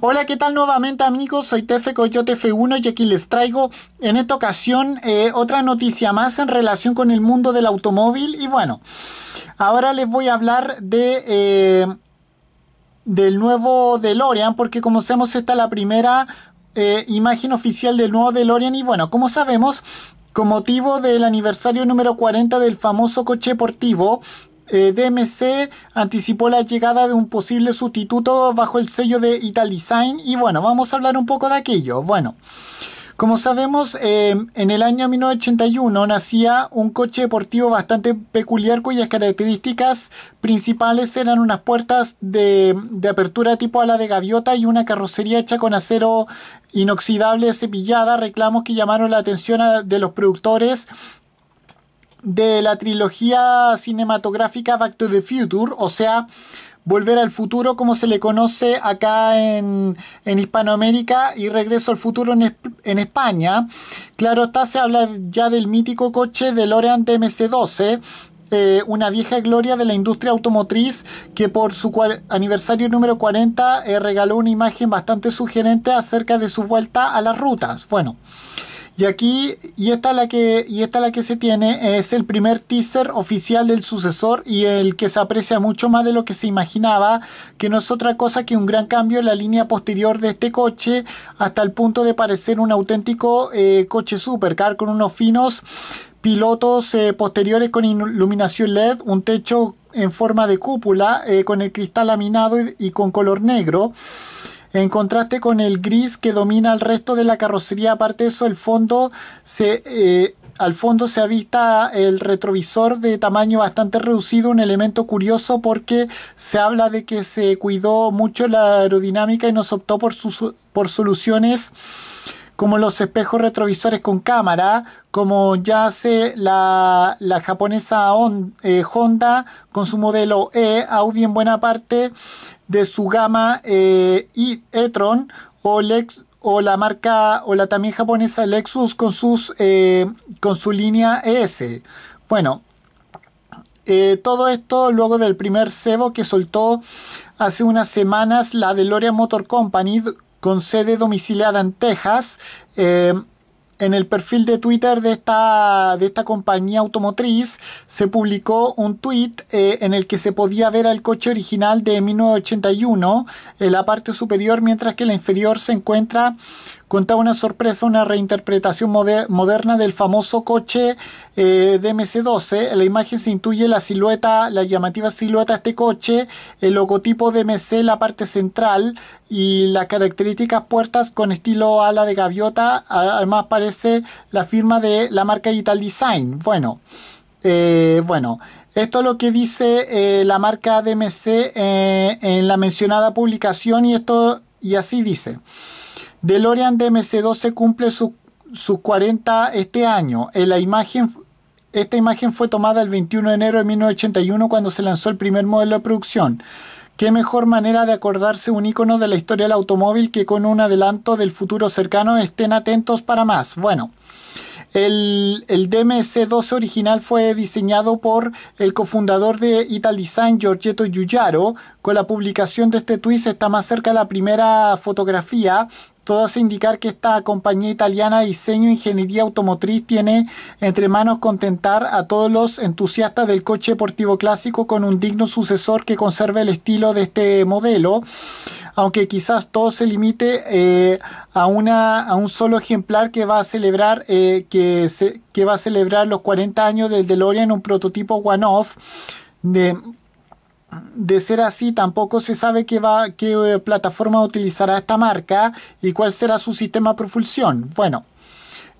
Hola, ¿qué tal nuevamente amigos? Soy Tefe Coyote F1 y aquí les traigo en esta ocasión eh, otra noticia más en relación con el mundo del automóvil. Y bueno, ahora les voy a hablar de... Eh, del nuevo DeLorean, porque como sabemos esta es la primera eh, imagen oficial del nuevo DeLorean y bueno, como sabemos, con motivo del aniversario número 40 del famoso coche deportivo, eh, DMC anticipó la llegada de un posible sustituto bajo el sello de Italisign y bueno, vamos a hablar un poco de aquello. Bueno, como sabemos, em, en el año 1981 nacía un coche deportivo bastante peculiar cuyas características principales eran unas puertas de, apertura tipo ala de gaviota y una carrocería hecha con acero inoxidable cepillada, reclamos que llamaron la atención de los productores de la trilogía cinematográfica Back to the Future, o sea, Volver al Futuro, como se le conoce acá en, Hispanoamérica, y Regreso al Futuro en, España. Claro está, se habla ya del mítico coche de Lorean DMC-12, eh, una vieja gloria de la industria automotriz que por su aniversario número 40 eh, regaló una imagen bastante sugerente acerca de su vuelta a las rutas. Bueno. Y aquí, y esta la que, y la que se tiene, es el primer teaser oficial del sucesor y el que se aprecia mucho más de lo que se imaginaba, que no es otra cosa que un gran cambio en la línea posterior de este coche, hasta el punto de parecer un auténtico eh, coche supercar con unos finos pilotos eh, posteriores con iluminación LED, un techo en forma de cúpula eh, con el cristal laminado y con color negro. En contraste con el gris que domina el resto de la carrocería, aparte de eso, el fondo se, eh, al fondo se avista el retrovisor de tamaño bastante reducido, un elemento curioso porque se habla de que se cuidó mucho la aerodinámica y nos optó por, por soluciones como los espejos retrovisores con cámara, como ya hace la, japonesa eh, Honda con su modelo E, Audi en buena parte de su gama eh, e-tron o o la marca o la también japonesa Lexus con sus eh, con su línea ES. Bueno, todo esto luego del primer cebo que soltó hace unas semanas la DeLorean Motor Company con sede domiciliada en Texas. Eh, en el perfil de Twitter de esta, de esta compañía automotriz se publicó un tweet eh, en el que se podía ver al coche original de 1981 en eh, la parte superior, mientras que la inferior se encuentra contaba una sorpresa, una reinterpretación moderna del famoso coche eh, DMC-12. En la imagen se intuye la silueta, la llamativa silueta de este coche, el logotipo DMC en la parte central y las características puertas con estilo ala de gaviota. Además parece la firma de la marca Ital Design. Bueno, eh, bueno. Esto es lo que dice eh, la marca DMC en la mencionada publicación y esto y así dice. DeLorean DMC-12 cumple sus 40 este año. Eh, la imagen, esta imagen fue tomada el 21 de enero de 1981 cuando se lanzó el primer modelo de producción. Qué mejor manera de acordarse un icono de la historia del automóvil que con un adelanto del futuro cercano. Estén atentos para más. Bueno, el, DMC-12 original fue diseñado por el cofundador de Italdesign... Giorgetto Giugiaro. Con la publicación de este tweet está más cerca la primera fotografía todo hace indicar que esta compañía italiana de diseño e ingeniería automotriz tiene entre manos contentar a todos los entusiastas del coche deportivo clásico con un digno sucesor que conserve el estilo de este modelo, aunque quizás todo se limite eh, a, una, a un solo ejemplar que va a celebrar eh, que, va a celebrar los 40 años del DeLorean, un prototipo one-off de de ser así, tampoco se sabe qué, va, qué eh, plataforma utilizará esta marca y cuál será su sistema de propulsión. Bueno,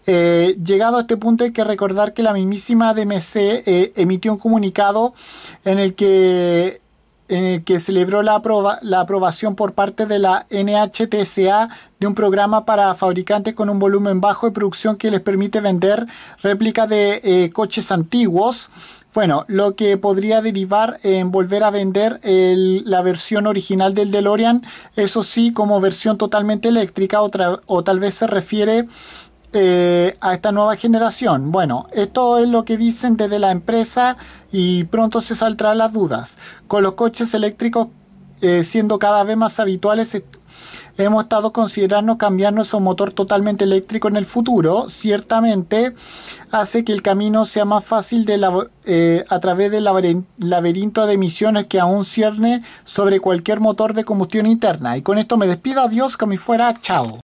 eh, llegado a este punto hay que recordar que la mismísima DMC eh, emitió un comunicado en el que en eh, el que celebró la, aprobación por parte de la NHTSA de un programa para fabricantes con un volumen bajo de producción que les permite vender réplica de eh, coches antiguos. Bueno, lo que podría derivar en volver a vender la versión original del DeLorean, eso sí, como versión totalmente eléctrica, o tal vez se refiere eh, a esta nueva generación? Bueno, esto es lo que dicen desde la empresa y pronto se saldrán las dudas. Con los coches eléctricos eh, siendo cada vez más habituales, hemos estado considerando cambiar nuestro motor totalmente eléctrico en el futuro. Ciertamente hace que el camino sea más fácil de eh, a través del laberinto de emisiones que aún cierne sobre cualquier motor de combustión interna. Y con esto me despido, adiós, como fuera, chao.